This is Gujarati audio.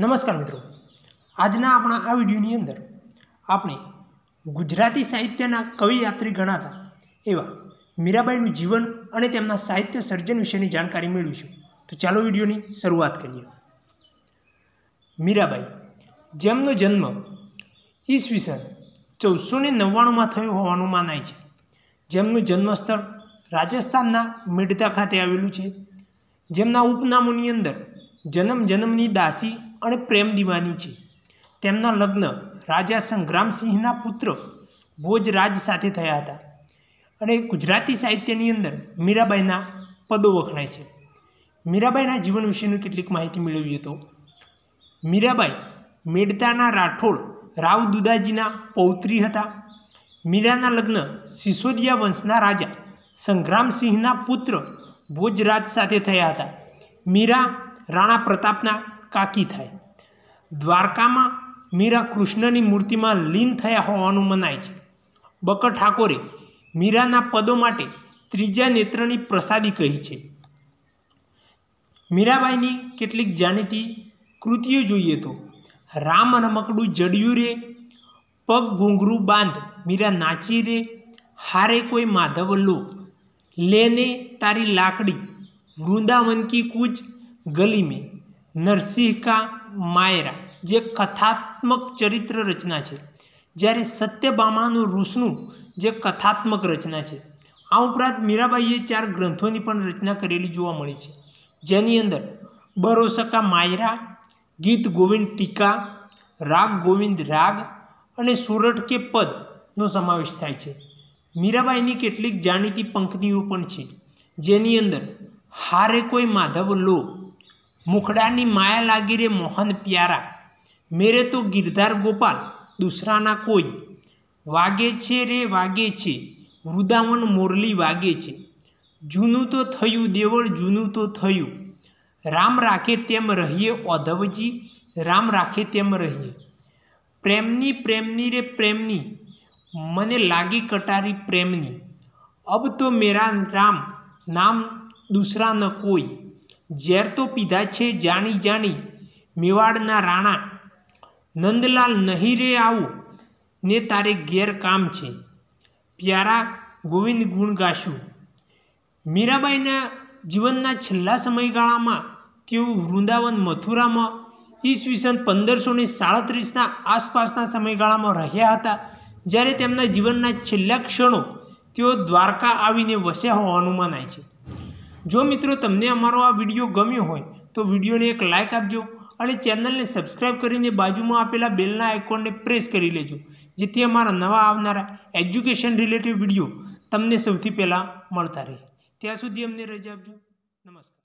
નમસ્કાર મિત્રો આજના આપણા આ વિડીયોની અંદર આપણે ગુજરાતી સાહિત્યના કવિયાત્રી ગણાતા એવા મીરાબાઈનું જીવન અને તેમના સાહિત્ય સર્જન વિશેની જાણકારી મેળવીશું તો ચાલો વિડીયોની શરૂઆત કરીએ મીરાબાઈ જેમનો જન્મ ઈસવીસન ચૌદસો ને નવ્વાણુંમાં થયો હોવાનું માનાય છે જેમનું જન્મસ્થળ રાજસ્થાનના મેડતા ખાતે આવેલું છે જેમના ઉપનામોની અંદર જન્મ જન્મની દાસી અને પ્રેમ દિવાની છે તેમના લગ્ન રાજા સંગ્રામસિંહના પુત્ર ભોજરાજ સાથે થયા હતા અને ગુજરાતી સાહિત્યની અંદર મીરાબાઈના પદો વખણાય છે મીરાબાઈના જીવન વિશેની કેટલીક માહિતી મેળવી હતો મીરાબાઈ મેડતાના રાઠોડ રાવ દુદાજીના પૌત્રી હતા મીરાના લગ્ન સિસોદિયા વંશના રાજા સંગ્રામસિંહના પુત્ર ભોજરાજ સાથે થયા હતા મીરા રાણા પ્રતાપના કાકી થાય દ્વારકામાં મીરા કૃષ્ણની મૂર્તિમાં લીન થયા હોવાનું મનાય છે બકર ઠાકોરે મીરાના પદો માટે ત્રીજા નેત્રની પ્રસાદી કહી છે મીરાબાઈની કેટલીક જાણીતી કૃતિઓ જોઈએ તો રામ રમકડું જડિયું રે પગ ઘૂંઘરું બાંધ મીરા નાચી રે હારે કોઈ માધવ લો લેને તારી લાકડી વૃંદાવન કી કૂચ ગલી મેં નરસિંહકા માયરા જે કથાત્મક ચરિત્ર રચના છે જ્યારે સત્યભામાનું ઋષનું જે કથાત્મક રચના છે આ ઉપરાંત મીરાબાઈએ ચાર ગ્રંથોની પણ રચના કરેલી જોવા મળી છે જેની અંદર બરોસકા માયરા ગીત ગોવિંદ ટીકા રાગ ગોવિંદ રાગ અને સુરટ કે પદનો સમાવેશ થાય છે મીરાબાઈની કેટલીક જાણીતી પંક્તિઓ પણ છે જેની અંદર હારે કોઈ માધવ લો મુખડાની માયા લાગી રે મોહન પ્યારા મેરે તો ગિરધાર ગોપાલ દુસરાના કોઈ વાગે છે રે વાગે છે વૃદાવન મોરલી વાગે છે જૂનું તો થયું દેવળ જૂનું તો થયું રામ રાખે તેમ રહીએ ઓધવજી રામ રાખે તેમ રહીએ પ્રેમની પ્રેમની રે પ્રેમની મને લાગી કટારી પ્રેમની અબ તો મેરા રામ નામ દૂસરા ન કોઈ ઝેર તો પીધા છે જાણી જાણી મેવાડના રાણા નંદલાલ નહીં રે આવું ને તારે ઘેર કામ છે પ્યારા ગોવિંદ ગુણ ગાશું મીરાબાઈના જીવનના છેલ્લા સમયગાળામાં તેઓ વૃંદાવન મથુરામાં ઈસવીસન પંદરસો ને સાડત્રીસના આસપાસના સમયગાળામાં રહ્યા હતા જ્યારે તેમના જીવનના છેલ્લા ક્ષણો તેઓ દ્વારકા આવીને વસ્યા હોવાનું મનાય છે જો મિત્રો તમને અમારો આ વિડીયો ગમ્યો હોય તો વિડીયોને એક લાઇક આપજો અને ચેનલને સબસ્ક્રાઈબ કરીને બાજુમાં આપેલા બેલના આઇકોનને પ્રેસ કરી લેજો જેથી અમારા નવા આવનારા એજ્યુકેશન રિલેટેડ વિડીયો તમને સૌથી પહેલાં મળતા રહે ત્યાં સુધી અમને રજા આપજો નમસ્કાર